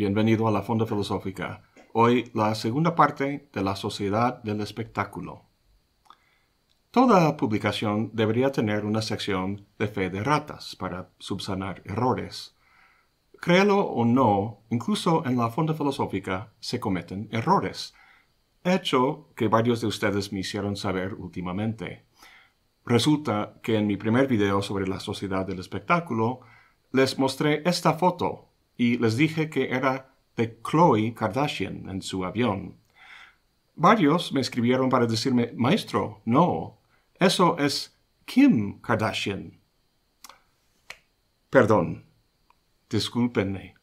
bienvenido a la Fonda Filosófica. Hoy la segunda parte de la Sociedad del Espectáculo. Toda publicación debería tener una sección de fe de ratas para subsanar errores. Créelo o no, incluso en la Fonda Filosófica se cometen errores, hecho que varios de ustedes me hicieron saber últimamente. Resulta que en mi primer video sobre la sociedad del espectáculo les mostré esta foto y les dije que era de Chloe Kardashian en su avión. Varios me escribieron para decirme, maestro, no, eso es Kim Kardashian. Perdón, discúlpenme.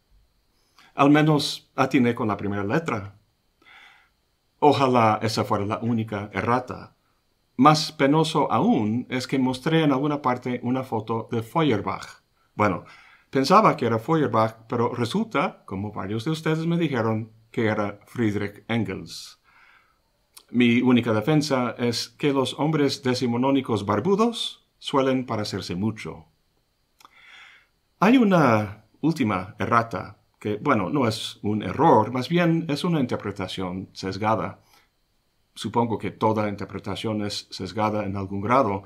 Al menos atiné con la primera letra. Ojalá esa fuera la única errata. Más penoso aún es que mostré en alguna parte una foto de Feuerbach. Bueno, Pensaba que era Feuerbach, pero resulta, como varios de ustedes me dijeron, que era Friedrich Engels. Mi única defensa es que los hombres decimonónicos barbudos suelen parecerse mucho. Hay una última errata, que bueno, no es un error, más bien es una interpretación sesgada. Supongo que toda interpretación es sesgada en algún grado,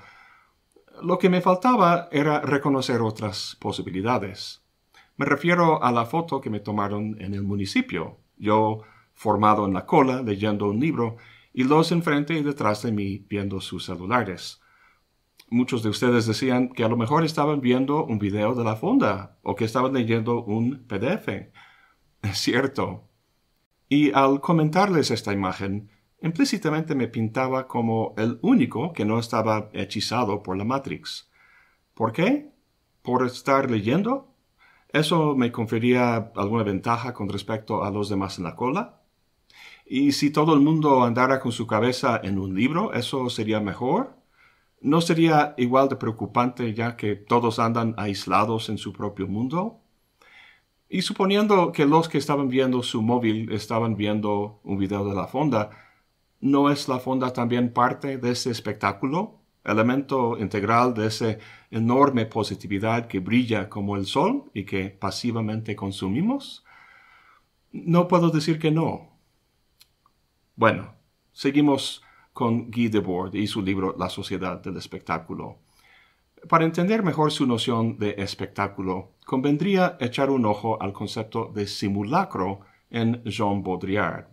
lo que me faltaba era reconocer otras posibilidades. Me refiero a la foto que me tomaron en el municipio, yo formado en la cola leyendo un libro y los enfrente y detrás de mí viendo sus celulares. Muchos de ustedes decían que a lo mejor estaban viendo un video de la fonda o que estaban leyendo un PDF. Es cierto. Y al comentarles esta imagen, implícitamente me pintaba como el único que no estaba hechizado por la Matrix. ¿Por qué? ¿Por estar leyendo? ¿Eso me confería alguna ventaja con respecto a los demás en la cola? ¿Y si todo el mundo andara con su cabeza en un libro, eso sería mejor? ¿No sería igual de preocupante ya que todos andan aislados en su propio mundo? Y suponiendo que los que estaban viendo su móvil estaban viendo un video de la fonda, ¿No es la fonda también parte de ese espectáculo, elemento integral de esa enorme positividad que brilla como el sol y que pasivamente consumimos? No puedo decir que no. Bueno, seguimos con Guy Debord y su libro La sociedad del espectáculo. Para entender mejor su noción de espectáculo, convendría echar un ojo al concepto de simulacro en Jean Baudrillard.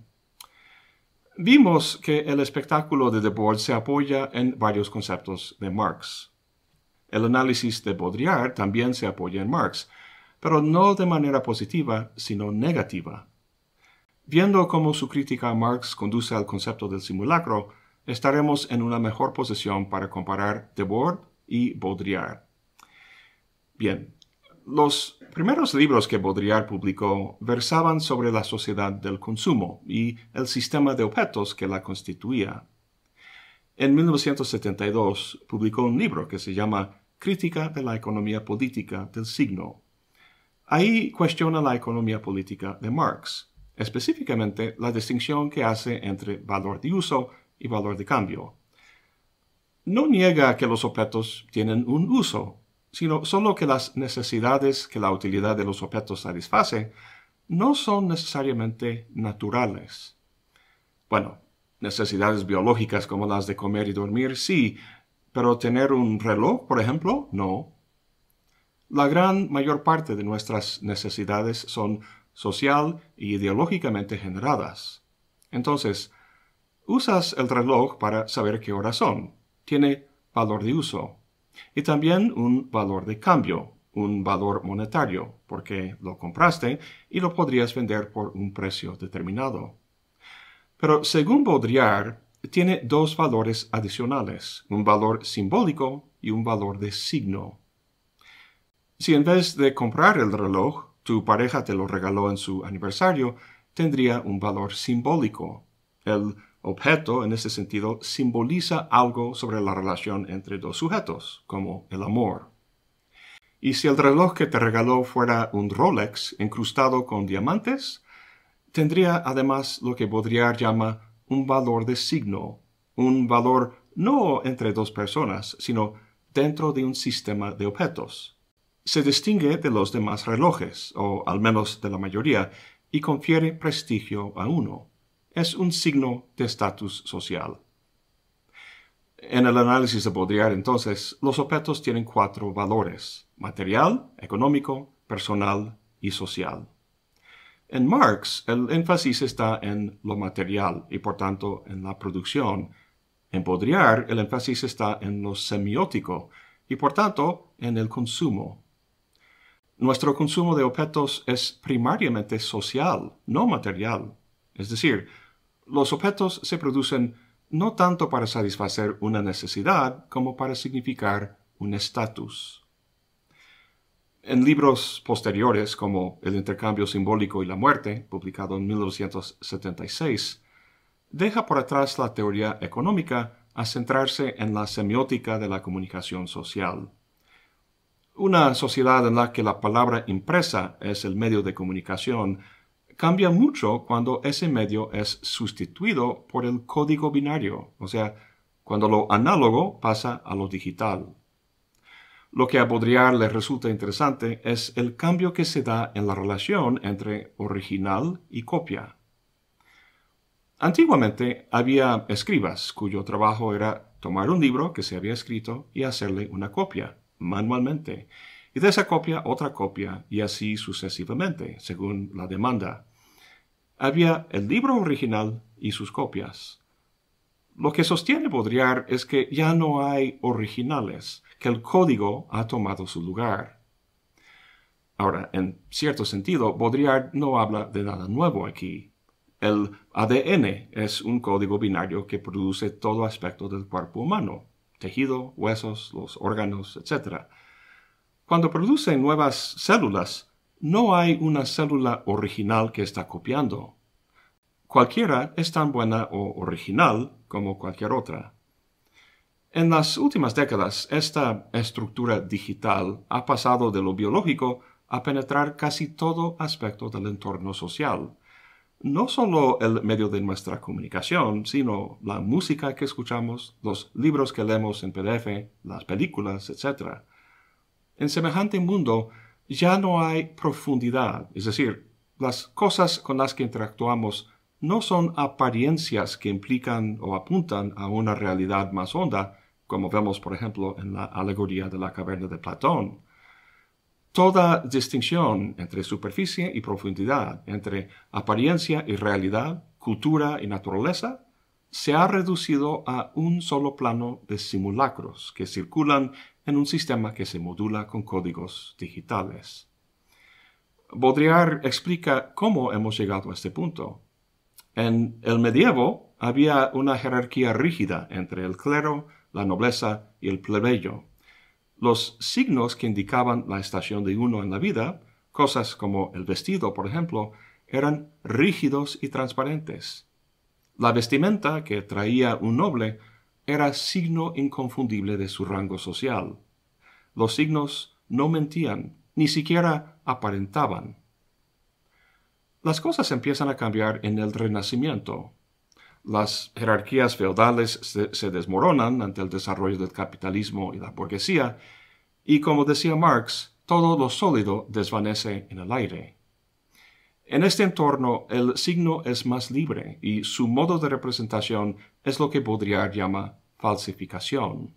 Vimos que el espectáculo de Debord se apoya en varios conceptos de Marx. El análisis de Baudrillard también se apoya en Marx, pero no de manera positiva, sino negativa. Viendo cómo su crítica a Marx conduce al concepto del simulacro, estaremos en una mejor posición para comparar Debord y Baudrillard. Bien, los primeros libros que Baudrillard publicó versaban sobre la sociedad del consumo y el sistema de objetos que la constituía. En 1972 publicó un libro que se llama Crítica de la economía política del signo. Ahí cuestiona la economía política de Marx, específicamente la distinción que hace entre valor de uso y valor de cambio. No niega que los objetos tienen un uso, sino solo que las necesidades que la utilidad de los objetos satisface no son necesariamente naturales. Bueno, necesidades biológicas como las de comer y dormir, sí, pero tener un reloj, por ejemplo, no. La gran mayor parte de nuestras necesidades son social e ideológicamente generadas. Entonces, usas el reloj para saber qué hora son. Tiene valor de uso y también un valor de cambio, un valor monetario, porque lo compraste y lo podrías vender por un precio determinado. Pero según Baudrillard, tiene dos valores adicionales, un valor simbólico y un valor de signo. Si en vez de comprar el reloj, tu pareja te lo regaló en su aniversario, tendría un valor simbólico. El objeto, en ese sentido, simboliza algo sobre la relación entre dos sujetos, como el amor. Y si el reloj que te regaló fuera un Rolex incrustado con diamantes, tendría además lo que Baudrillard llama un valor de signo, un valor no entre dos personas, sino dentro de un sistema de objetos. Se distingue de los demás relojes, o al menos de la mayoría, y confiere prestigio a uno es un signo de estatus social. En el análisis de Baudrillard, entonces, los objetos tienen cuatro valores, material, económico, personal y social. En Marx, el énfasis está en lo material y, por tanto, en la producción. En Baudrillard, el énfasis está en lo semiótico y, por tanto, en el consumo. Nuestro consumo de objetos es primariamente social, no material. Es decir, los objetos se producen no tanto para satisfacer una necesidad como para significar un estatus. En libros posteriores como El intercambio simbólico y la muerte, publicado en 1976, deja por atrás la teoría económica a centrarse en la semiótica de la comunicación social. Una sociedad en la que la palabra impresa es el medio de comunicación cambia mucho cuando ese medio es sustituido por el código binario, o sea, cuando lo análogo pasa a lo digital. Lo que a Baudrillard le resulta interesante es el cambio que se da en la relación entre original y copia. Antiguamente había escribas cuyo trabajo era tomar un libro que se había escrito y hacerle una copia, manualmente, y de esa copia otra copia, y así sucesivamente, según la demanda había el libro original y sus copias. Lo que sostiene Baudrillard es que ya no hay originales, que el código ha tomado su lugar. Ahora, en cierto sentido, Baudrillard no habla de nada nuevo aquí. El ADN es un código binario que produce todo aspecto del cuerpo humano, tejido, huesos, los órganos, etc. Cuando produce nuevas células, no hay una célula original que está copiando. Cualquiera es tan buena o original como cualquier otra. En las últimas décadas, esta estructura digital ha pasado de lo biológico a penetrar casi todo aspecto del entorno social. No solo el medio de nuestra comunicación, sino la música que escuchamos, los libros que leemos en PDF, las películas, etc. En semejante mundo, ya no hay profundidad, es decir, las cosas con las que interactuamos no son apariencias que implican o apuntan a una realidad más honda, como vemos por ejemplo en la alegoría de la caverna de Platón. Toda distinción entre superficie y profundidad, entre apariencia y realidad, cultura y naturaleza, se ha reducido a un solo plano de simulacros que circulan en un sistema que se modula con códigos digitales. Baudrillard explica cómo hemos llegado a este punto. En el medievo había una jerarquía rígida entre el clero, la nobleza y el plebeyo. Los signos que indicaban la estación de uno en la vida, cosas como el vestido, por ejemplo, eran rígidos y transparentes. La vestimenta que traía un noble era signo inconfundible de su rango social. Los signos no mentían, ni siquiera aparentaban. Las cosas empiezan a cambiar en el Renacimiento. Las jerarquías feudales se, desmoronan ante el desarrollo del capitalismo y la burguesía, y como decía Marx, todo lo sólido desvanece en el aire. En este entorno, el signo es más libre y su modo de representación es lo que Baudrillard llama falsificación.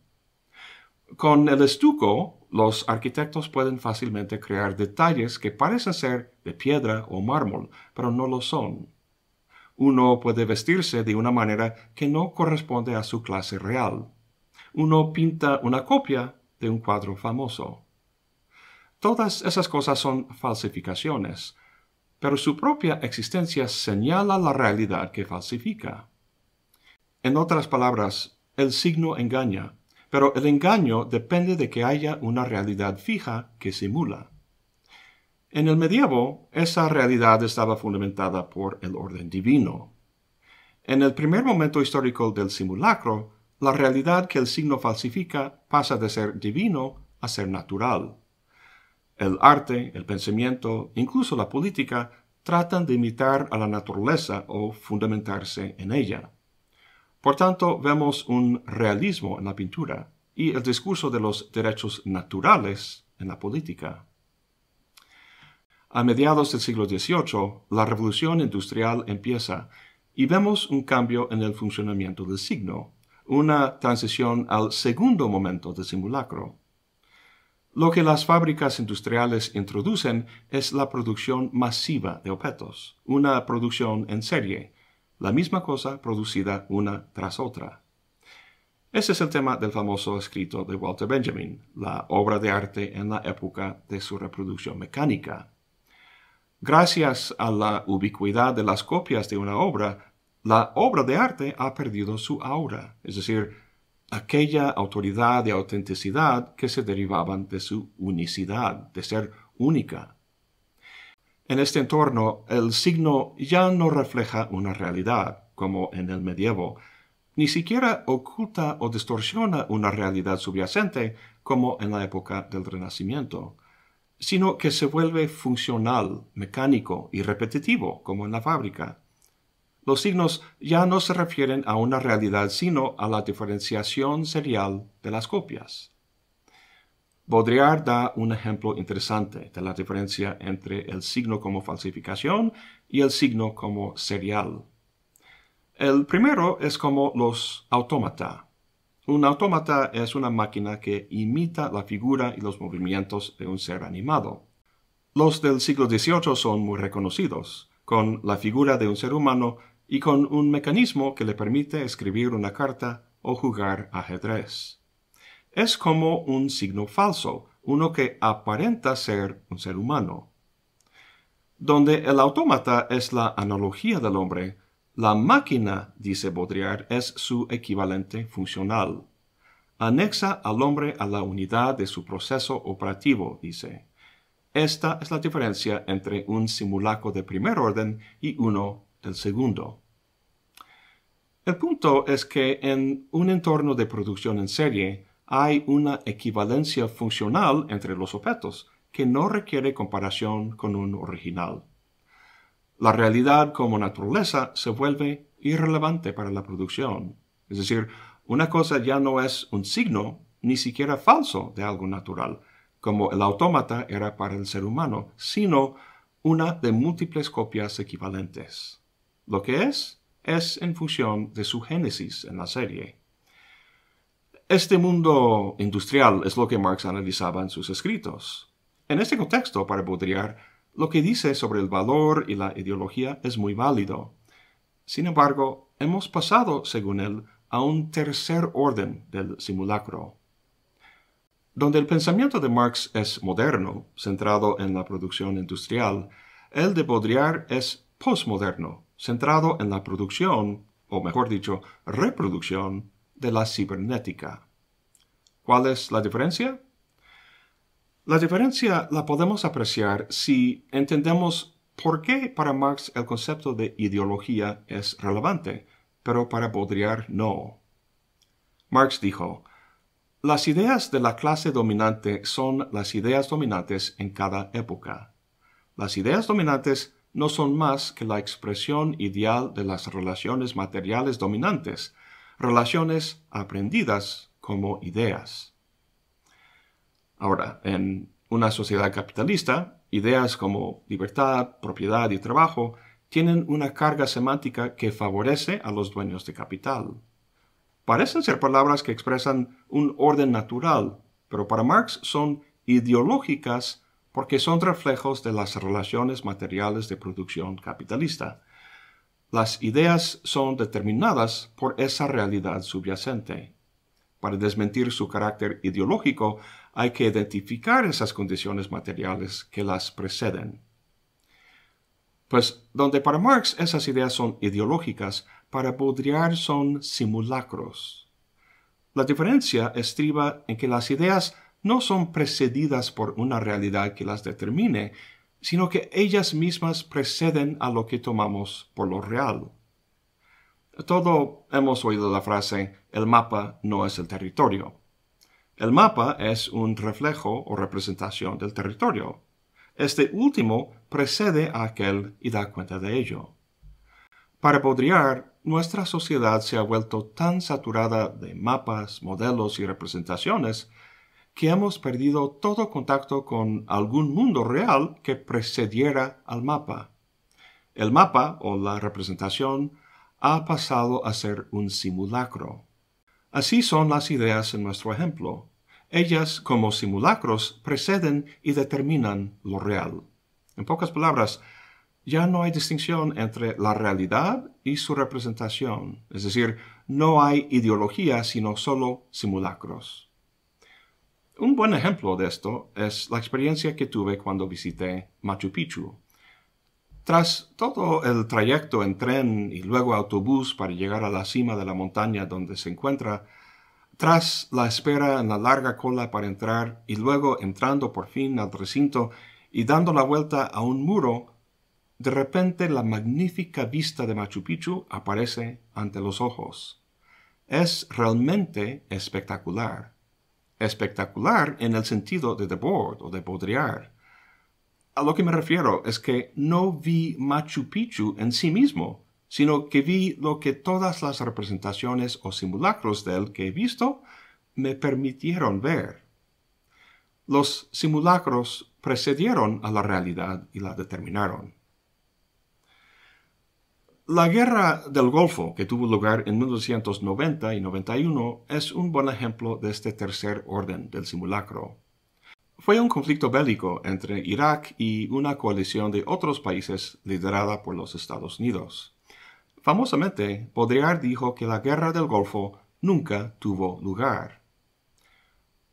Con el estuco, los arquitectos pueden fácilmente crear detalles que parecen ser de piedra o mármol, pero no lo son. Uno puede vestirse de una manera que no corresponde a su clase real. Uno pinta una copia de un cuadro famoso. Todas esas cosas son falsificaciones, pero su propia existencia señala la realidad que falsifica. En otras palabras, el signo engaña, pero el engaño depende de que haya una realidad fija que simula. En el medievo, esa realidad estaba fundamentada por el orden divino. En el primer momento histórico del simulacro, la realidad que el signo falsifica pasa de ser divino a ser natural. El arte, el pensamiento, incluso la política, tratan de imitar a la naturaleza o fundamentarse en ella. Por tanto, vemos un realismo en la pintura y el discurso de los derechos naturales en la política. A mediados del siglo XVIII, la revolución industrial empieza y vemos un cambio en el funcionamiento del signo, una transición al segundo momento del simulacro. Lo que las fábricas industriales introducen es la producción masiva de objetos, una producción en serie, la misma cosa producida una tras otra. Ese es el tema del famoso escrito de Walter Benjamin, la obra de arte en la época de su reproducción mecánica. Gracias a la ubicuidad de las copias de una obra, la obra de arte ha perdido su aura, es decir, aquella autoridad y autenticidad que se derivaban de su unicidad, de ser única. En este entorno, el signo ya no refleja una realidad, como en el medievo, ni siquiera oculta o distorsiona una realidad subyacente, como en la época del Renacimiento, sino que se vuelve funcional, mecánico y repetitivo, como en la fábrica. Los signos ya no se refieren a una realidad, sino a la diferenciación serial de las copias. Baudrillard da un ejemplo interesante de la diferencia entre el signo como falsificación y el signo como serial. El primero es como los autómata. Un autómata es una máquina que imita la figura y los movimientos de un ser animado. Los del siglo XVIII son muy reconocidos, con la figura de un ser humano y con un mecanismo que le permite escribir una carta o jugar ajedrez es como un signo falso, uno que aparenta ser un ser humano. Donde el autómata es la analogía del hombre, la máquina, dice Baudrillard, es su equivalente funcional. Anexa al hombre a la unidad de su proceso operativo, dice. Esta es la diferencia entre un simulacro de primer orden y uno del segundo. El punto es que en un entorno de producción en serie, hay una equivalencia funcional entre los objetos que no requiere comparación con un original. La realidad como naturaleza se vuelve irrelevante para la producción, es decir, una cosa ya no es un signo, ni siquiera falso, de algo natural, como el autómata era para el ser humano, sino una de múltiples copias equivalentes. Lo que es, es en función de su génesis en la serie. Este mundo industrial es lo que Marx analizaba en sus escritos. En este contexto, para Baudrillard, lo que dice sobre el valor y la ideología es muy válido. Sin embargo, hemos pasado, según él, a un tercer orden del simulacro. Donde el pensamiento de Marx es moderno, centrado en la producción industrial, el de Baudrillard es postmoderno, centrado en la producción, o mejor dicho, reproducción de la cibernética. ¿Cuál es la diferencia? La diferencia la podemos apreciar si entendemos por qué para Marx el concepto de ideología es relevante, pero para Baudrillard no. Marx dijo, las ideas de la clase dominante son las ideas dominantes en cada época. Las ideas dominantes no son más que la expresión ideal de las relaciones materiales dominantes, relaciones aprendidas como ideas. Ahora, en una sociedad capitalista, ideas como libertad, propiedad y trabajo tienen una carga semántica que favorece a los dueños de capital. Parecen ser palabras que expresan un orden natural, pero para Marx son ideológicas porque son reflejos de las relaciones materiales de producción capitalista, las ideas son determinadas por esa realidad subyacente. Para desmentir su carácter ideológico hay que identificar esas condiciones materiales que las preceden. Pues donde para Marx esas ideas son ideológicas, para Baudrillard son simulacros. La diferencia estriba en que las ideas no son precedidas por una realidad que las determine, sino que ellas mismas preceden a lo que tomamos por lo real. Todo hemos oído la frase el mapa no es el territorio. El mapa es un reflejo o representación del territorio. Este último precede a aquel y da cuenta de ello. Para podriar, nuestra sociedad se ha vuelto tan saturada de mapas, modelos y representaciones que hemos perdido todo contacto con algún mundo real que precediera al mapa. El mapa o la representación ha pasado a ser un simulacro. Así son las ideas en nuestro ejemplo. Ellas, como simulacros, preceden y determinan lo real. En pocas palabras, ya no hay distinción entre la realidad y su representación, es decir, no hay ideología sino solo simulacros. Un buen ejemplo de esto es la experiencia que tuve cuando visité Machu Picchu. Tras todo el trayecto en tren y luego autobús para llegar a la cima de la montaña donde se encuentra, tras la espera en la larga cola para entrar y luego entrando por fin al recinto y dando la vuelta a un muro, de repente la magnífica vista de Machu Picchu aparece ante los ojos. Es realmente espectacular espectacular en el sentido de debord o de Baudrillard. A lo que me refiero es que no vi Machu Picchu en sí mismo, sino que vi lo que todas las representaciones o simulacros de él que he visto me permitieron ver. Los simulacros precedieron a la realidad y la determinaron. La guerra del Golfo, que tuvo lugar en 1990 y 91, es un buen ejemplo de este tercer orden del simulacro. Fue un conflicto bélico entre Irak y una coalición de otros países liderada por los Estados Unidos. Famosamente, Baudrillard dijo que la guerra del Golfo nunca tuvo lugar.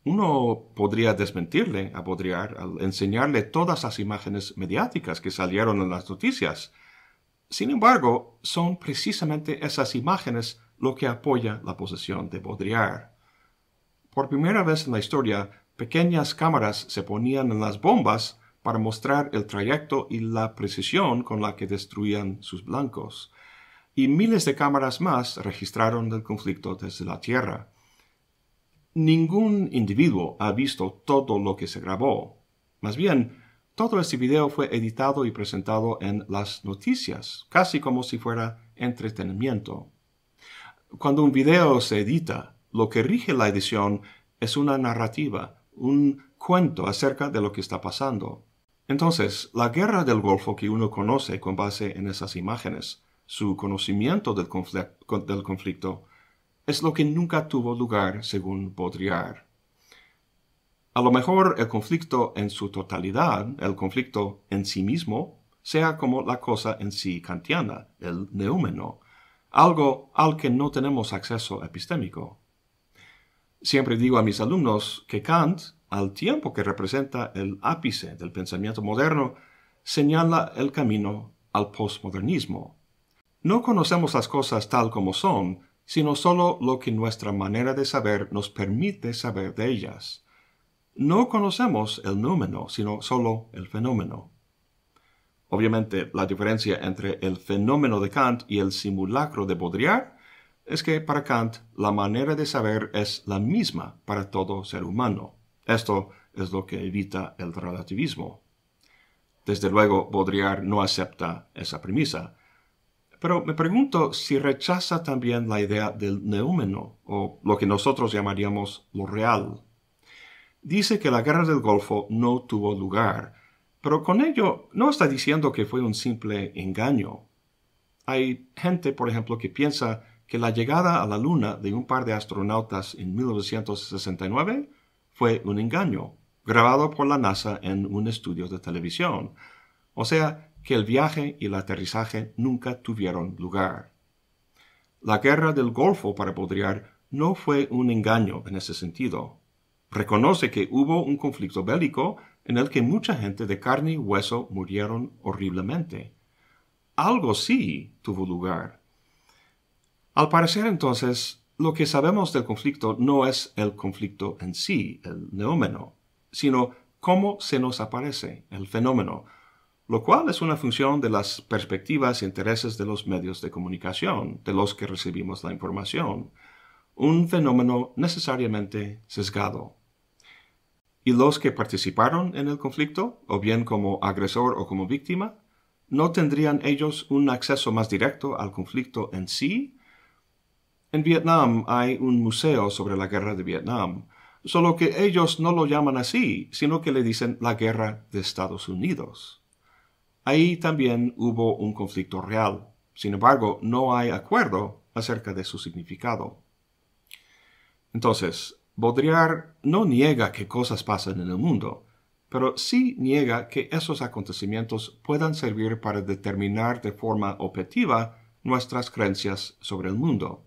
Uno podría desmentirle a Baudrillard al enseñarle todas las imágenes mediáticas que salieron en las noticias sin embargo, son precisamente esas imágenes lo que apoya la posesión de Baudrillard. Por primera vez en la historia, pequeñas cámaras se ponían en las bombas para mostrar el trayecto y la precisión con la que destruían sus blancos, y miles de cámaras más registraron el conflicto desde la Tierra. Ningún individuo ha visto todo lo que se grabó. Más bien, todo este video fue editado y presentado en las noticias, casi como si fuera entretenimiento. Cuando un video se edita, lo que rige la edición es una narrativa, un cuento acerca de lo que está pasando. Entonces, la guerra del Golfo que uno conoce con base en esas imágenes, su conocimiento del, conflicto, es lo que nunca tuvo lugar según Baudrillard. A lo mejor el conflicto en su totalidad, el conflicto en sí mismo, sea como la cosa en sí kantiana, el neúmeno, algo al que no tenemos acceso epistémico. Siempre digo a mis alumnos que Kant, al tiempo que representa el ápice del pensamiento moderno, señala el camino al postmodernismo. No conocemos las cosas tal como son, sino solo lo que nuestra manera de saber nos permite saber de ellas no conocemos el númeno, sino solo el fenómeno. Obviamente, la diferencia entre el fenómeno de Kant y el simulacro de Baudrillard es que para Kant la manera de saber es la misma para todo ser humano. Esto es lo que evita el relativismo. Desde luego, Baudrillard no acepta esa premisa. Pero me pregunto si rechaza también la idea del númeno o lo que nosotros llamaríamos lo real dice que la guerra del Golfo no tuvo lugar, pero con ello no está diciendo que fue un simple engaño. Hay gente, por ejemplo, que piensa que la llegada a la Luna de un par de astronautas en 1969 fue un engaño, grabado por la NASA en un estudio de televisión. O sea, que el viaje y el aterrizaje nunca tuvieron lugar. La guerra del Golfo, para podriar, no fue un engaño en ese sentido. Reconoce que hubo un conflicto bélico en el que mucha gente de carne y hueso murieron horriblemente. Algo sí tuvo lugar. Al parecer entonces, lo que sabemos del conflicto no es el conflicto en sí, el neómeno, sino cómo se nos aparece el fenómeno, lo cual es una función de las perspectivas e intereses de los medios de comunicación, de los que recibimos la información, un fenómeno necesariamente sesgado y los que participaron en el conflicto, o bien como agresor o como víctima, ¿no tendrían ellos un acceso más directo al conflicto en sí? En Vietnam hay un museo sobre la guerra de Vietnam, solo que ellos no lo llaman así, sino que le dicen la guerra de Estados Unidos. Ahí también hubo un conflicto real, sin embargo no hay acuerdo acerca de su significado. Entonces, Baudrillard no niega que cosas pasan en el mundo, pero sí niega que esos acontecimientos puedan servir para determinar de forma objetiva nuestras creencias sobre el mundo.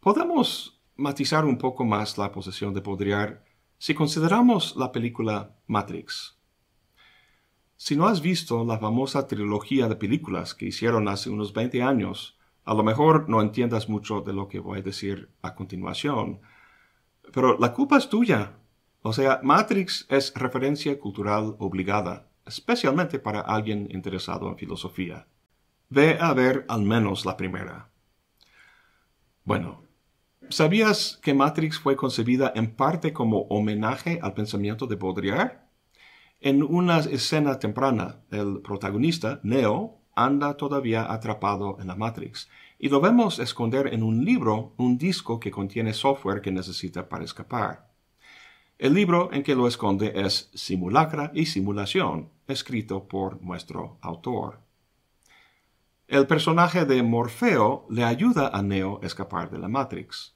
Podemos matizar un poco más la posición de Baudrillard si consideramos la película Matrix. Si no has visto la famosa trilogía de películas que hicieron hace unos 20 años, a lo mejor no entiendas mucho de lo que voy a decir a continuación, pero la culpa es tuya. O sea, Matrix es referencia cultural obligada, especialmente para alguien interesado en filosofía. Ve a ver al menos la primera. Bueno, ¿sabías que Matrix fue concebida en parte como homenaje al pensamiento de Baudrillard? En una escena temprana, el protagonista, Neo, anda todavía atrapado en la Matrix y lo vemos esconder en un libro un disco que contiene software que necesita para escapar. El libro en que lo esconde es Simulacra y Simulación, escrito por nuestro autor. El personaje de Morfeo le ayuda a Neo a escapar de la Matrix.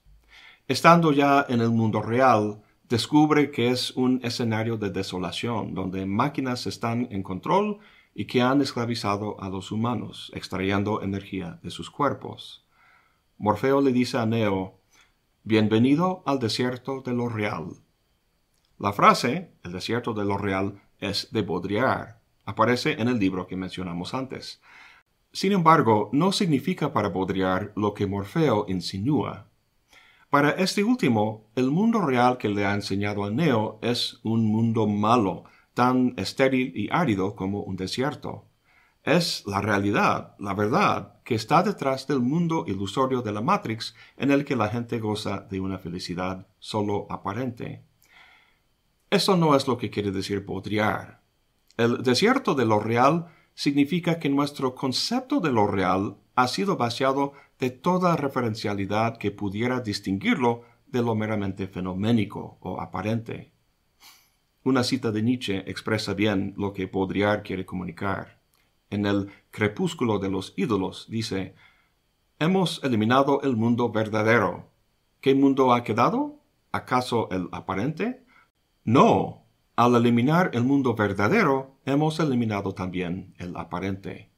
Estando ya en el mundo real, descubre que es un escenario de desolación, donde máquinas están en control y que han esclavizado a los humanos, extrayendo energía de sus cuerpos. Morfeo le dice a Neo, Bienvenido al desierto de lo real. La frase, el desierto de lo real, es de Baudrillard. Aparece en el libro que mencionamos antes. Sin embargo, no significa para Baudrillard lo que Morfeo insinúa. Para este último, el mundo real que le ha enseñado a Neo es un mundo malo, tan estéril y árido como un desierto. Es la realidad, la verdad, que está detrás del mundo ilusorio de la Matrix en el que la gente goza de una felicidad solo aparente. Eso no es lo que quiere decir podriar. El desierto de lo real significa que nuestro concepto de lo real ha sido vaciado de toda referencialidad que pudiera distinguirlo de lo meramente fenoménico o aparente. Una cita de Nietzsche expresa bien lo que Baudrillard quiere comunicar. En el Crepúsculo de los ídolos dice, Hemos eliminado el mundo verdadero. ¿Qué mundo ha quedado? ¿Acaso el aparente? No. Al eliminar el mundo verdadero, hemos eliminado también el aparente.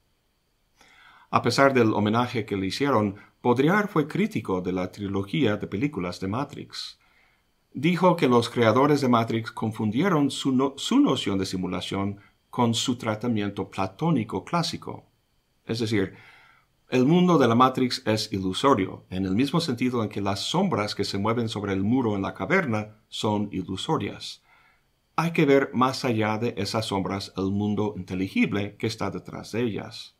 A pesar del homenaje que le hicieron, Baudrillard fue crítico de la trilogía de películas de Matrix dijo que los creadores de Matrix confundieron su, su, noción de simulación con su tratamiento platónico clásico. Es decir, el mundo de la Matrix es ilusorio, en el mismo sentido en que las sombras que se mueven sobre el muro en la caverna son ilusorias. Hay que ver más allá de esas sombras el mundo inteligible que está detrás de ellas.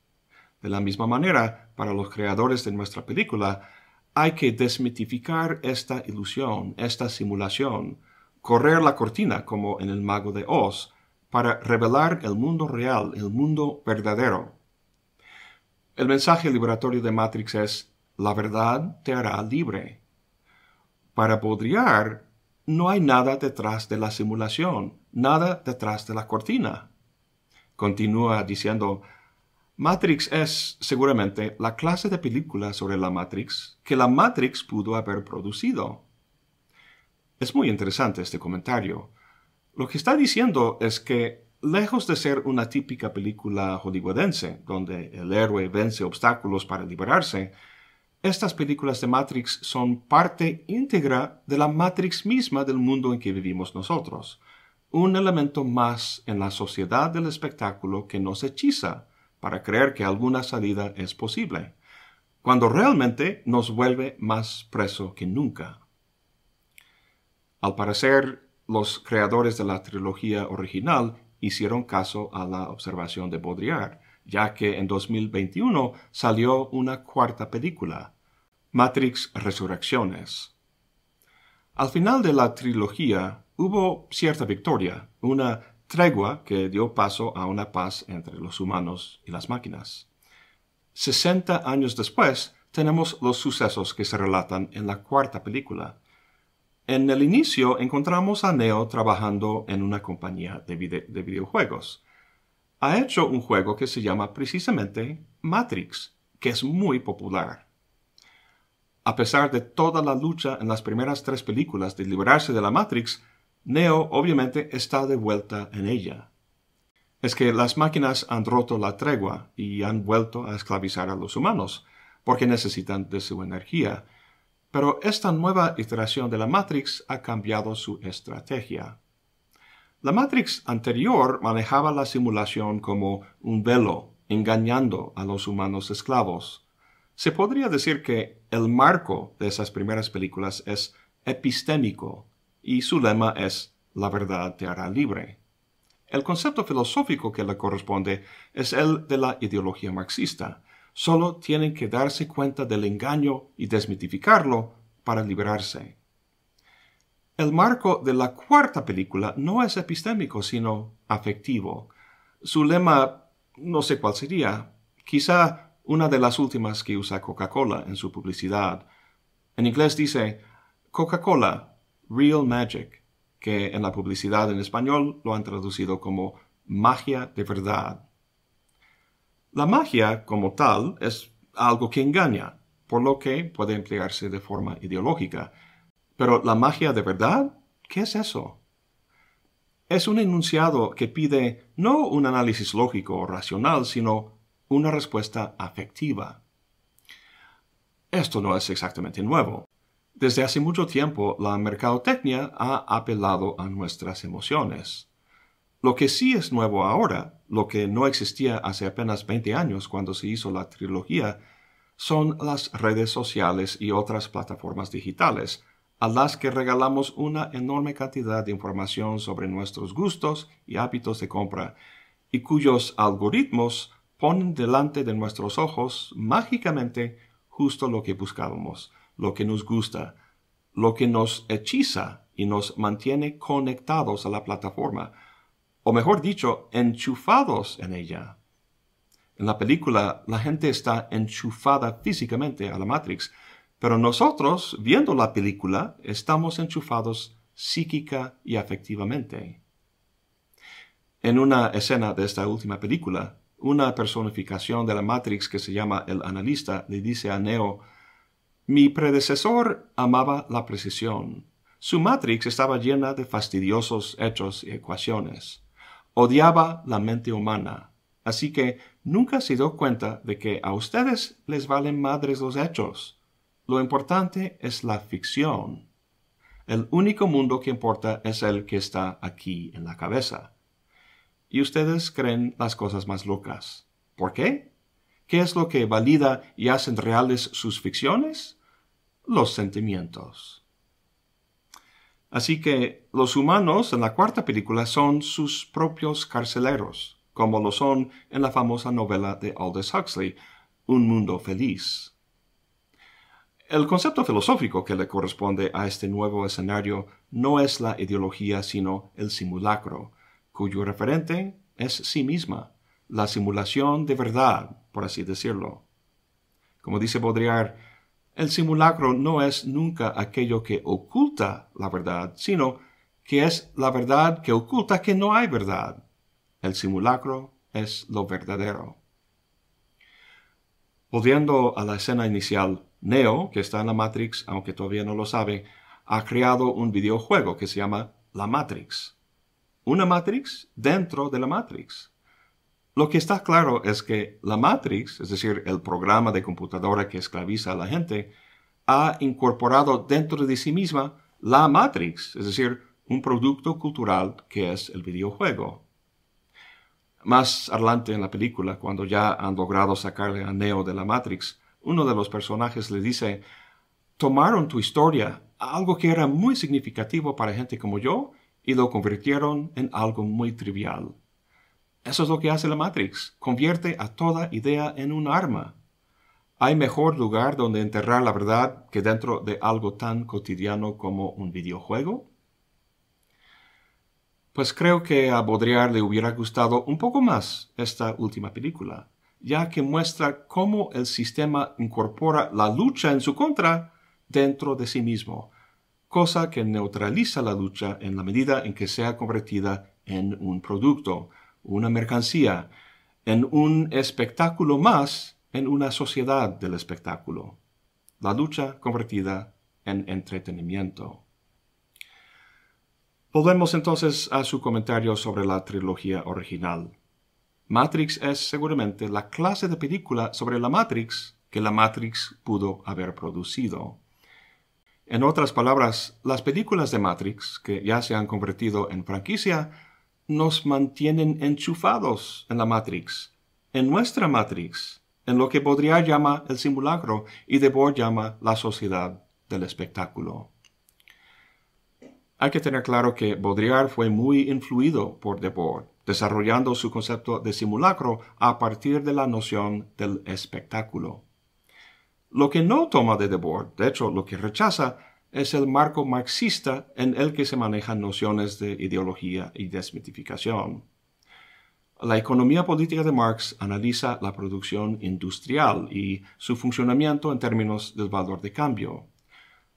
De la misma manera, para los creadores de nuestra película, hay que desmitificar esta ilusión, esta simulación, correr la cortina como en el mago de Oz, para revelar el mundo real, el mundo verdadero. El mensaje liberatorio de Matrix es, la verdad te hará libre. Para podriar, no hay nada detrás de la simulación, nada detrás de la cortina. Continúa diciendo, Matrix es, seguramente, la clase de película sobre la Matrix que la Matrix pudo haber producido. Es muy interesante este comentario. Lo que está diciendo es que, lejos de ser una típica película hollywoodense, donde el héroe vence obstáculos para liberarse, estas películas de Matrix son parte íntegra de la Matrix misma del mundo en que vivimos nosotros, un elemento más en la sociedad del espectáculo que nos hechiza, para creer que alguna salida es posible, cuando realmente nos vuelve más preso que nunca. Al parecer, los creadores de la trilogía original hicieron caso a la observación de Baudrillard, ya que en 2021 salió una cuarta película, Matrix Resurrecciones. Al final de la trilogía hubo cierta victoria, una tregua que dio paso a una paz entre los humanos y las máquinas. 60 años después, tenemos los sucesos que se relatan en la cuarta película. En el inicio encontramos a Neo trabajando en una compañía de, de videojuegos. Ha hecho un juego que se llama precisamente Matrix, que es muy popular. A pesar de toda la lucha en las primeras tres películas de liberarse de la Matrix, Neo obviamente está de vuelta en ella. Es que las máquinas han roto la tregua y han vuelto a esclavizar a los humanos, porque necesitan de su energía. Pero esta nueva iteración de la Matrix ha cambiado su estrategia. La Matrix anterior manejaba la simulación como un velo, engañando a los humanos esclavos. Se podría decir que el marco de esas primeras películas es epistémico, y su lema es La verdad te hará libre. El concepto filosófico que le corresponde es el de la ideología marxista. Solo tienen que darse cuenta del engaño y desmitificarlo para liberarse. El marco de la cuarta película no es epistémico, sino afectivo. Su lema no sé cuál sería, quizá una de las últimas que usa Coca-Cola en su publicidad. En inglés dice, Coca-Cola, Real Magic, que en la publicidad en español lo han traducido como magia de verdad. La magia como tal es algo que engaña, por lo que puede emplearse de forma ideológica. Pero la magia de verdad, ¿qué es eso? Es un enunciado que pide no un análisis lógico o racional, sino una respuesta afectiva. Esto no es exactamente nuevo. Desde hace mucho tiempo la mercadotecnia ha apelado a nuestras emociones. Lo que sí es nuevo ahora, lo que no existía hace apenas 20 años cuando se hizo la trilogía, son las redes sociales y otras plataformas digitales, a las que regalamos una enorme cantidad de información sobre nuestros gustos y hábitos de compra, y cuyos algoritmos ponen delante de nuestros ojos mágicamente justo lo que buscábamos lo que nos gusta, lo que nos hechiza y nos mantiene conectados a la plataforma, o mejor dicho, enchufados en ella. En la película la gente está enchufada físicamente a la Matrix, pero nosotros, viendo la película, estamos enchufados psíquica y afectivamente. En una escena de esta última película, una personificación de la Matrix que se llama el analista le dice a Neo, mi predecesor amaba la precisión. Su matrix estaba llena de fastidiosos hechos y ecuaciones. Odiaba la mente humana. Así que nunca se dio cuenta de que a ustedes les valen madres los hechos. Lo importante es la ficción. El único mundo que importa es el que está aquí en la cabeza. Y ustedes creen las cosas más locas. ¿Por qué? ¿Qué es lo que valida y hacen reales sus ficciones? Los sentimientos. Así que los humanos en la cuarta película son sus propios carceleros, como lo son en la famosa novela de Aldous Huxley, Un Mundo Feliz. El concepto filosófico que le corresponde a este nuevo escenario no es la ideología sino el simulacro, cuyo referente es sí misma, la simulación de verdad, por así decirlo. Como dice Baudrillard, el simulacro no es nunca aquello que oculta la verdad, sino que es la verdad que oculta que no hay verdad. El simulacro es lo verdadero. Volviendo a la escena inicial, Neo, que está en la Matrix, aunque todavía no lo sabe, ha creado un videojuego que se llama La Matrix. Una Matrix dentro de la Matrix. Lo que está claro es que la Matrix, es decir, el programa de computadora que esclaviza a la gente, ha incorporado dentro de sí misma la Matrix, es decir, un producto cultural que es el videojuego. Más adelante en la película, cuando ya han logrado sacarle a Neo de la Matrix, uno de los personajes le dice, tomaron tu historia, algo que era muy significativo para gente como yo, y lo convirtieron en algo muy trivial. Eso es lo que hace la Matrix. Convierte a toda idea en un arma. Hay mejor lugar donde enterrar la verdad que dentro de algo tan cotidiano como un videojuego. Pues creo que a Baudrillard le hubiera gustado un poco más esta última película, ya que muestra cómo el sistema incorpora la lucha en su contra dentro de sí mismo, cosa que neutraliza la lucha en la medida en que sea convertida en un producto, una mercancía, en un espectáculo más, en una sociedad del espectáculo. La lucha convertida en entretenimiento. Volvemos entonces a su comentario sobre la trilogía original. Matrix es seguramente la clase de película sobre la Matrix que la Matrix pudo haber producido. En otras palabras, las películas de Matrix, que ya se han convertido en franquicia, nos mantienen enchufados en la Matrix, en nuestra Matrix, en lo que Baudrillard llama el simulacro y Debord llama la sociedad del espectáculo. Hay que tener claro que Baudrillard fue muy influido por Debord, desarrollando su concepto de simulacro a partir de la noción del espectáculo. Lo que no toma de Debord, de hecho lo que rechaza, es el marco marxista en el que se manejan nociones de ideología y desmitificación. La economía política de Marx analiza la producción industrial y su funcionamiento en términos del valor de cambio.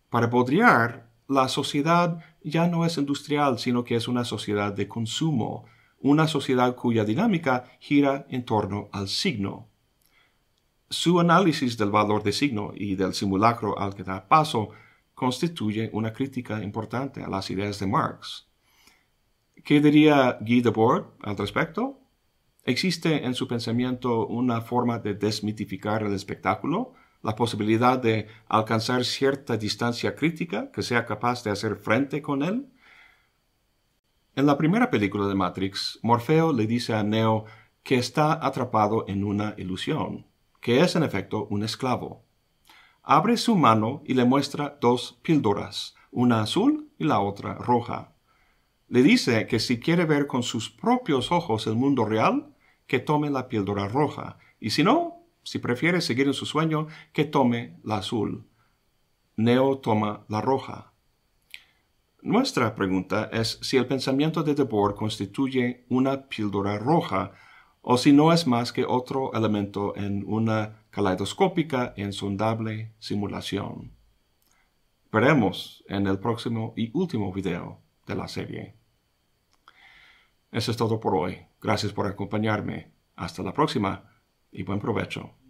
Para Baudrillard, la sociedad ya no es industrial, sino que es una sociedad de consumo, una sociedad cuya dinámica gira en torno al signo. Su análisis del valor de signo y del simulacro al que da paso constituye una crítica importante a las ideas de Marx. ¿Qué diría Guy Debord al respecto? ¿Existe en su pensamiento una forma de desmitificar el espectáculo? ¿La posibilidad de alcanzar cierta distancia crítica que sea capaz de hacer frente con él? En la primera película de Matrix, Morfeo le dice a Neo que está atrapado en una ilusión, que es en efecto un esclavo abre su mano y le muestra dos píldoras, una azul y la otra roja. Le dice que si quiere ver con sus propios ojos el mundo real, que tome la píldora roja, y si no, si prefiere seguir en su sueño, que tome la azul. Neo toma la roja. Nuestra pregunta es si el pensamiento de Debord constituye una píldora roja o si no es más que otro elemento en una caleidoscópica insondable simulación. Veremos en el próximo y último video de la serie. Eso es todo por hoy. Gracias por acompañarme. Hasta la próxima y buen provecho.